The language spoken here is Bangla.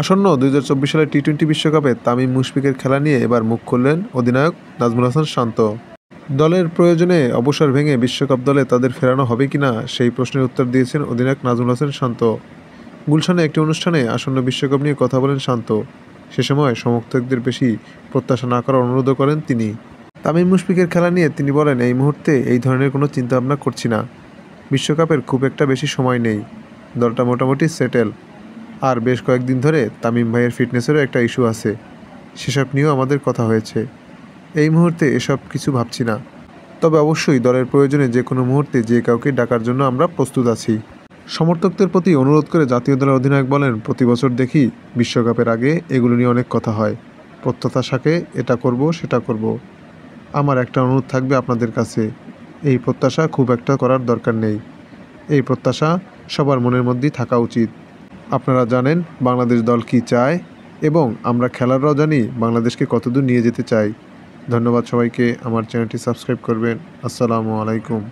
আসন্ন দুই হাজার চব্বিশ সালের টি টোয়েন্টি বিশ্বকাপে তামিম মুশফিকের খেলা নিয়ে এবার মুখ খুললেন অধিনায়ক নাজমুল হাসান শান্ত দলের প্রয়োজনে অবসর ভেঙে বিশ্বকাপ দলে তাদের ফেরানো হবে কিনা সেই প্রশ্নের উত্তর দিয়েছেন অধিনায়ক নাজমুল হাসান শান্ত গুলশানে একটি অনুষ্ঠানে আসন্ন বিশ্বকাপ নিয়ে কথা বলেন শান্ত সে সময় সমর্থকদের বেশি প্রত্যাশা না করার অনুরোধ করেন তিনি তামিম মুশফিকের খেলা নিয়ে তিনি বলেন এই মুহূর্তে এই ধরনের কোনো চিন্তাভাবনা করছি না বিশ্বকাপের খুব একটা বেশি সময় নেই দলটা মোটামুটি সেটেল আর বেশ কয়েকদিন ধরে তামিম ভাইয়ের ফিটনেসেরও একটা ইস্যু আছে সেসব নিয়েও আমাদের কথা হয়েছে এই মুহূর্তে এসব কিছু ভাবছি না তবে অবশ্যই দলের প্রয়োজনে যে কোনো মুহূর্তে যে কাউকে ডাকার জন্য আমরা প্রস্তুত আছি সমর্থকদের প্রতি অনুরোধ করে জাতীয় দলের অধিনায়ক বলেন প্রতি বছর দেখি বিশ্বকাপের আগে এগুলো নিয়ে অনেক কথা হয় প্রত্যাশাকে এটা করব সেটা করব। আমার একটা অনুরোধ থাকবে আপনাদের কাছে এই প্রত্যাশা খুব একটা করার দরকার নেই এই প্রত্যাশা সবার মনের মধ্যেই থাকা উচিত আপনারা জানেন বাংলাদেশ দল কি চায় এবং আমরা খেলাররাও জানি বাংলাদেশকে কতদূর নিয়ে যেতে চাই ধন্যবাদ সবাইকে আমার চ্যানেলটি সাবস্ক্রাইব করবেন আসসালামু আলাইকুম